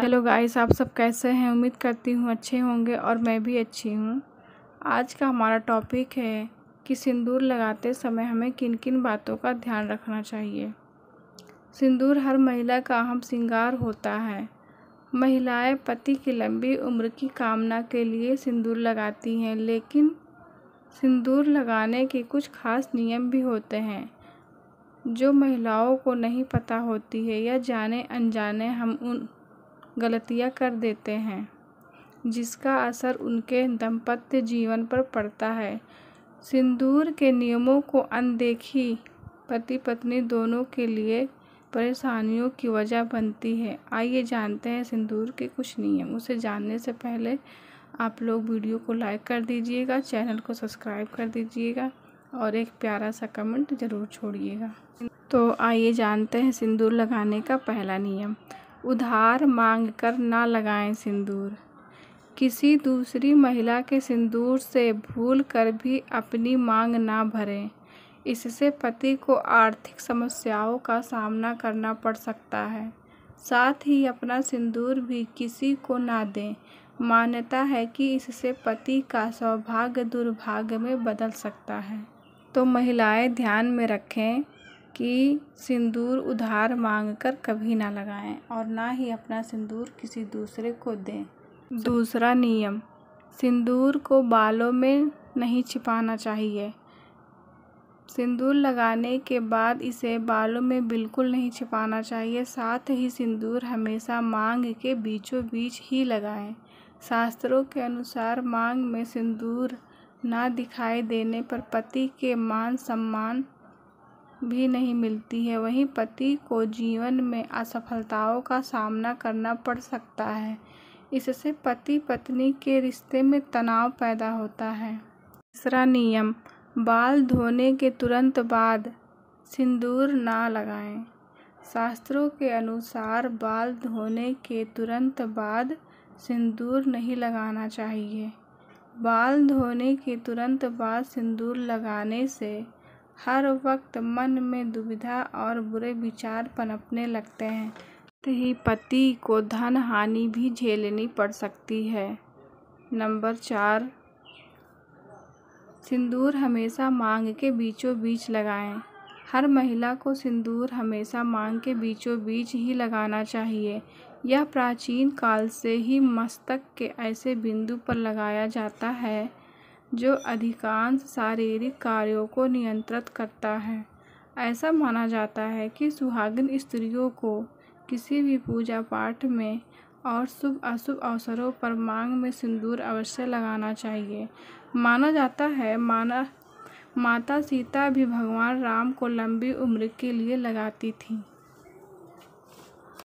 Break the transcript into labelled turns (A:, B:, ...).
A: hello तो guys आप सब कैसे हैं उम्मीद करती हूँ अच्छे होंगे और मैं भी अच्छी हूँ आज का हमारा टॉपिक है कि सिंदूर लगाते समय हमें किन किन बातों का ध्यान रखना चाहिए सिंदूर हर महिला का अहम श्रृंगार होता है महिलाएं पति की लंबी उम्र की कामना के लिए सिंदूर लगाती हैं लेकिन सिंदूर लगाने के कुछ खास नियम भी होते हैं जो महिलाओं को नहीं पता होती है या जाने अनजाने हम उन गलतियाँ कर देते हैं जिसका असर उनके दंपत्य जीवन पर पड़ता है सिंदूर के नियमों को अनदेखी पति पत्नी दोनों के लिए परेशानियों की वजह बनती है आइए जानते हैं सिंदूर के कुछ नियम उसे जानने से पहले आप लोग वीडियो को लाइक कर दीजिएगा चैनल को सब्सक्राइब कर दीजिएगा और एक प्यारा सा कमेंट ज़रूर छोड़िएगा तो आइए जानते हैं सिंदूर लगाने का पहला नियम उधार मांग कर ना लगाएं सिंदूर किसी दूसरी महिला के सिंदूर से भूल कर भी अपनी मांग ना भरें इससे पति को आर्थिक समस्याओं का सामना करना पड़ सकता है साथ ही अपना सिंदूर भी किसी को ना दें मान्यता है कि इससे पति का सौभाग्य दुर्भाग्य में बदल सकता है तो महिलाएं ध्यान में रखें कि सिंदूर उधार मांगकर कभी ना लगाएं और ना ही अपना सिंदूर किसी दूसरे को दें दूसरा नियम सिंदूर को बालों में नहीं छिपाना चाहिए सिंदूर लगाने के बाद इसे बालों में बिल्कुल नहीं छिपाना चाहिए साथ ही सिंदूर हमेशा मांग के बीचों बीच ही लगाएं शास्त्रों के अनुसार मांग में सिंदूर ना दिखाई देने पर पति के मान सम्मान भी नहीं मिलती है वहीं पति को जीवन में असफलताओं का सामना करना पड़ सकता है इससे पति पत्नी के रिश्ते में तनाव पैदा होता है तीसरा नियम बाल धोने के तुरंत बाद सिंदूर ना लगाएं शास्त्रों के अनुसार बाल धोने के तुरंत बाद सिंदूर नहीं लगाना चाहिए बाल धोने के तुरंत बाद सिंदूर लगाने से हर वक्त मन में दुविधा और बुरे विचार पनपने लगते हैं तो ही पति को धन हानि भी झेलनी पड़ सकती है नंबर चार सिंदूर हमेशा मांग के बीचों बीच लगाएं हर महिला को सिंदूर हमेशा मांग के बीचों बीच ही लगाना चाहिए यह प्राचीन काल से ही मस्तक के ऐसे बिंदु पर लगाया जाता है जो अधिकांश शारीरिक कार्यों को नियंत्रित करता है ऐसा माना जाता है कि सुहागिन स्त्रियों को किसी भी पूजा पाठ में और शुभ अशुभ अवसरों पर मांग में सिंदूर अवश्य लगाना चाहिए माना जाता है माना माता सीता भी भगवान राम को लंबी उम्र के लिए लगाती थीं